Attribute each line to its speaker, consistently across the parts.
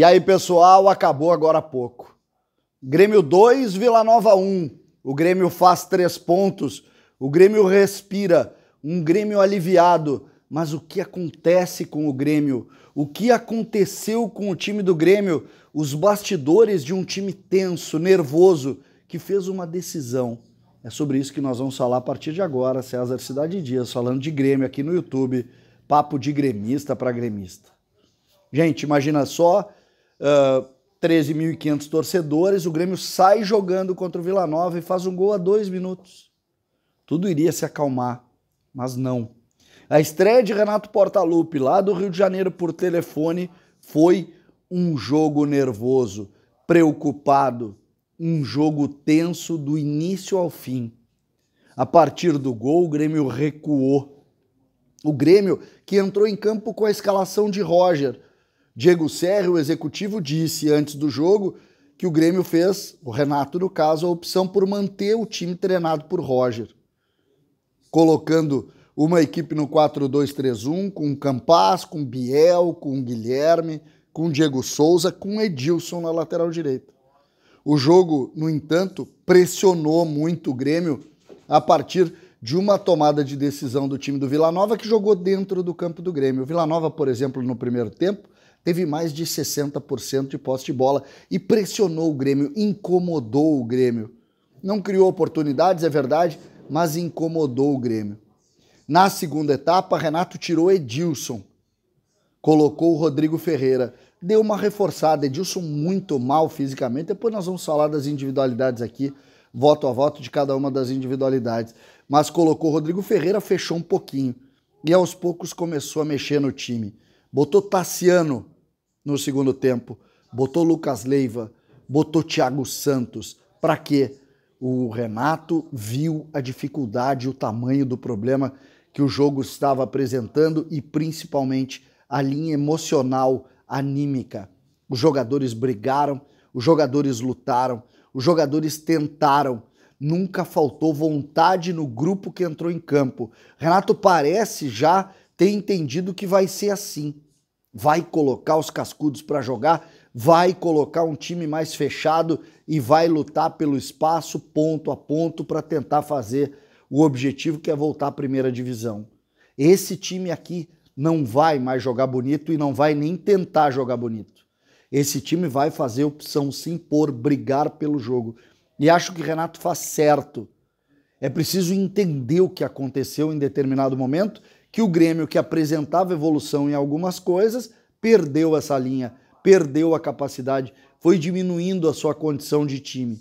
Speaker 1: E aí, pessoal, acabou agora há pouco. Grêmio 2, Vila Nova 1. O Grêmio faz três pontos. O Grêmio respira. Um Grêmio aliviado. Mas o que acontece com o Grêmio? O que aconteceu com o time do Grêmio? Os bastidores de um time tenso, nervoso, que fez uma decisão. É sobre isso que nós vamos falar a partir de agora, César Cidade Dias, falando de Grêmio aqui no YouTube. Papo de gremista para gremista. Gente, imagina só uh, ah, 13.500 torcedores, o Grêmio sai jogando contra o Vila Nova e faz um gol a dois minutos. Tudo iria se acalmar, mas não. A estreia de Renato Portaluppi lá do Rio de Janeiro por telefone foi um jogo nervoso, preocupado, um jogo tenso do início ao fim. A partir do gol, o Grêmio recuou. O Grêmio que entrou em campo com a escalação de Roger, Diego Serri, o executivo, disse antes do jogo que o Grêmio fez, o Renato no caso, a opção por manter o time treinado por Roger, colocando uma equipe no 4-2-3-1 com Campas, com Biel, com Guilherme, com Diego Souza, com Edilson na lateral direita. O jogo, no entanto, pressionou muito o Grêmio a partir de uma tomada de decisão do time do Vila Nova que jogou dentro do campo do Grêmio. O Vila Nova, por exemplo, no primeiro tempo, teve mais de 60% de posse de bola e pressionou o Grêmio, incomodou o Grêmio. Não criou oportunidades, é verdade, mas incomodou o Grêmio. Na segunda etapa, Renato tirou Edilson, colocou o Rodrigo Ferreira, deu uma reforçada. Edilson muito mal fisicamente. Depois nós vamos falar das individualidades aqui, voto a voto de cada uma das individualidades. Mas colocou o Rodrigo Ferreira, fechou um pouquinho e aos poucos começou a mexer no time. Botou Tassiano, no segundo tempo, botou Lucas Leiva, botou Thiago Santos. Para quê? O Renato viu a dificuldade, o tamanho do problema que o jogo estava apresentando e principalmente a linha emocional, anímica. Os jogadores brigaram, os jogadores lutaram, os jogadores tentaram. Nunca faltou vontade no grupo que entrou em campo. Renato parece já ter entendido que vai ser assim vai colocar os cascudos para jogar, vai colocar um time mais fechado e vai lutar pelo espaço ponto a ponto para tentar fazer o objetivo que é voltar à primeira divisão. Esse time aqui não vai mais jogar bonito e não vai nem tentar jogar bonito. Esse time vai fazer opção se impor, brigar pelo jogo. E acho que Renato faz certo. É preciso entender o que aconteceu em determinado momento que o Grêmio, que apresentava evolução em algumas coisas, perdeu essa linha, perdeu a capacidade, foi diminuindo a sua condição de time.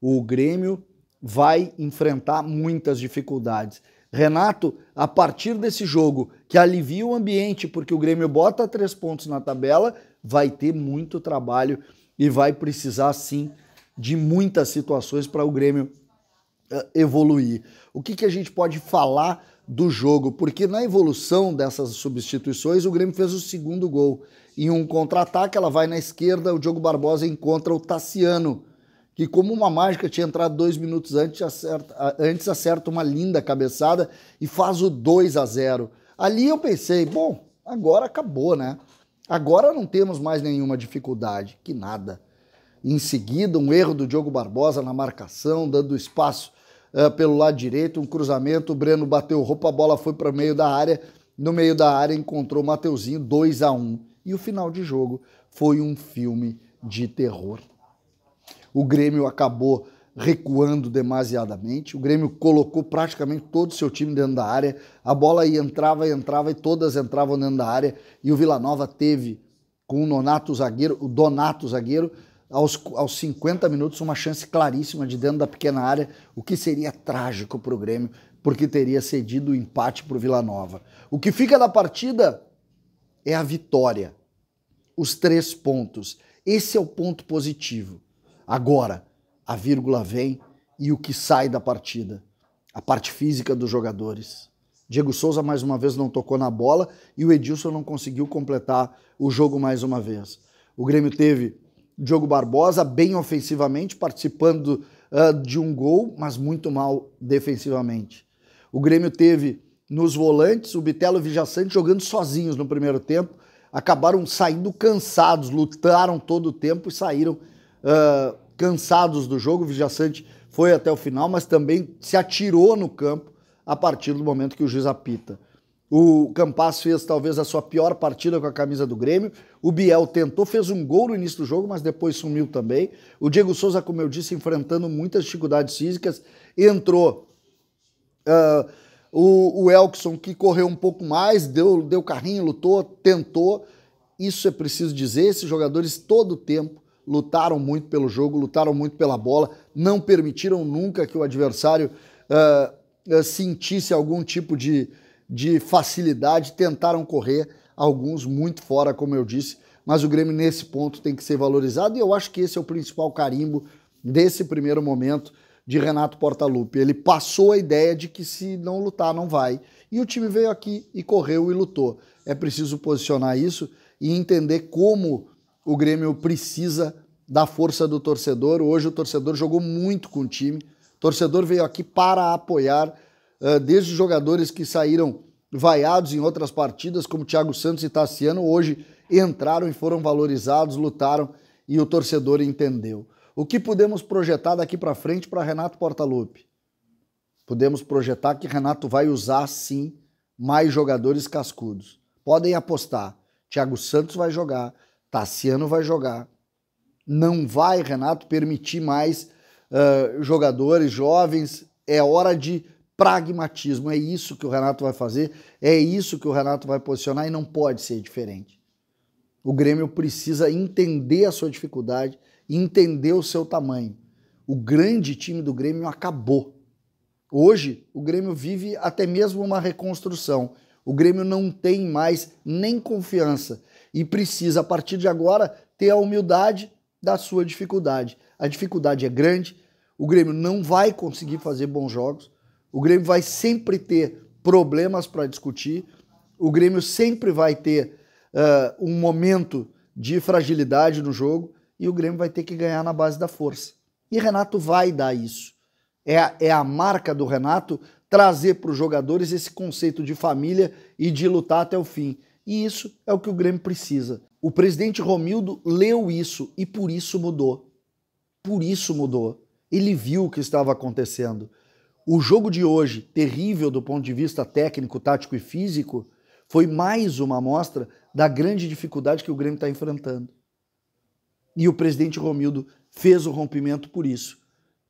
Speaker 1: O Grêmio vai enfrentar muitas dificuldades. Renato, a partir desse jogo, que alivia o ambiente, porque o Grêmio bota três pontos na tabela, vai ter muito trabalho e vai precisar sim de muitas situações para o Grêmio eh, evoluir? O que, que a gente pode falar do jogo? Porque na evolução dessas substituições, o Grêmio fez o segundo gol. Em um contra-ataque, ela vai na esquerda, o Diogo Barbosa encontra o Tassiano, que, como uma mágica, tinha entrado dois minutos antes, acerta, antes acerta uma linda cabeçada e faz o 2 a 0 Ali eu pensei, bom, agora acabou, né? Agora não temos mais nenhuma dificuldade, que nada. Em seguida, um erro do Diogo Barbosa na marcação, dando espaço ah, pelo lado direito, um cruzamento, o Breno bateu roupa, a bola foi para o meio da área, no meio da área encontrou o Mateuzinho 2 a 1 um, e o final de jogo foi um filme de terror. O Grêmio acabou recuando demasiadamente. O Grêmio colocou praticamente todo o seu time dentro da área. A bola ia, entrava e entrava e todas entravam dentro da área. E o Vila Nova teve com o Nonato zagueiro, o Donato zagueiro, aos, aos 50 minutos, uma chance claríssima de dentro da pequena área, o que seria trágico para o Grêmio, porque teria cedido o empate para o Vila Nova. O que fica da partida é a vitória, os três pontos. Esse é o ponto positivo. Agora, a vírgula vem e o que sai da partida? A parte física dos jogadores. Diego Souza mais uma vez não tocou na bola e o Edilson não conseguiu completar o jogo mais uma vez. O Grêmio teve Diogo Barbosa, bem ofensivamente, participando uh, de um gol, mas muito mal defensivamente. O Grêmio teve nos volantes o Bitelo e o Vijaçante jogando sozinhos no primeiro tempo, acabaram saindo cansados, lutaram todo o tempo e saíram uh, cansados do jogo. O Vijaçante foi até o final, mas também se atirou no campo a partir do momento que o juiz apita. O Campas fez talvez a sua pior partida com a camisa do Grêmio. O Biel tentou, fez um gol no início do jogo, mas depois sumiu também. O Diego Souza, como eu disse, enfrentando muitas dificuldades físicas, entrou. Uh, o, o Elkson, que correu um pouco mais, deu, deu carrinho, lutou, tentou. Isso é preciso dizer, esses jogadores todo o tempo lutaram muito pelo jogo, lutaram muito pela bola, não permitiram nunca que o adversário uh, sentisse algum tipo de de facilidade, tentaram correr, alguns muito fora, como eu disse, mas o Grêmio nesse ponto tem que ser valorizado e eu acho que esse é o principal carimbo desse primeiro momento de Renato Portaluppi. Ele passou a ideia de que se não lutar não vai. E o time veio aqui e correu e lutou. É preciso posicionar isso e entender como o Grêmio precisa da força do torcedor. Hoje o torcedor jogou muito com o time. O torcedor veio aqui para apoiar ah, desde os jogadores que saíram vaiados em outras partidas, como Thiago Santos e Tassiano, hoje entraram e foram valorizados, lutaram e o torcedor entendeu. O que podemos projetar daqui para frente para Renato Portaluppi? Podemos projetar que Renato vai usar sim mais jogadores cascudos. Podem apostar. Thiago Santos vai jogar, Tassiano vai jogar. Não vai Renato permitir mais uh, jogadores jovens. É hora de pragmatismo. É isso que o Renato vai fazer, é isso que o Renato vai posicionar e não pode ser diferente. O Grêmio precisa entender a sua dificuldade, entender o seu tamanho. O grande time do Grêmio acabou. Hoje, o Grêmio vive até mesmo uma reconstrução. O Grêmio não tem mais nem confiança e precisa, a partir de agora, ter a humildade da sua dificuldade. A dificuldade é grande, o Grêmio não vai conseguir fazer bons jogos, o Grêmio vai sempre ter problemas para discutir, o Grêmio sempre vai ter uh, um momento de fragilidade no jogo e o Grêmio vai ter que ganhar na base da força. E Renato vai dar isso. É a, é a marca do Renato trazer para os jogadores esse conceito de família e de lutar até o fim. E isso é o que o Grêmio precisa. O presidente Romildo leu isso e por isso mudou. Por isso mudou. Ele viu o que estava acontecendo. O jogo de hoje, terrível do ponto de vista técnico, tático e físico, foi mais uma amostra da grande dificuldade que o Grêmio está enfrentando. E o presidente Romildo fez o rompimento por isso.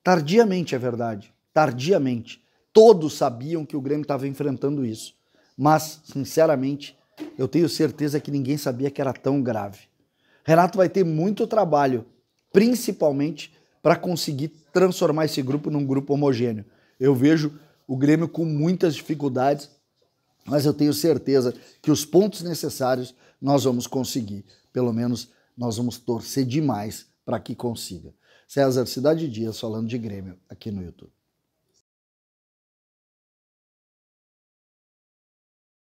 Speaker 1: Tardiamente, é verdade, tardiamente. Todos sabiam que o Grêmio estava enfrentando isso. Mas, sinceramente, eu tenho certeza que ninguém sabia que era tão grave. Renato vai ter muito trabalho, principalmente para conseguir transformar esse grupo num grupo homogêneo. Eu vejo o Grêmio com muitas dificuldades, mas eu tenho certeza que os pontos necessários nós vamos conseguir. Pelo menos nós vamos torcer demais para que consiga. César Cidade Dias falando de Grêmio aqui no YouTube.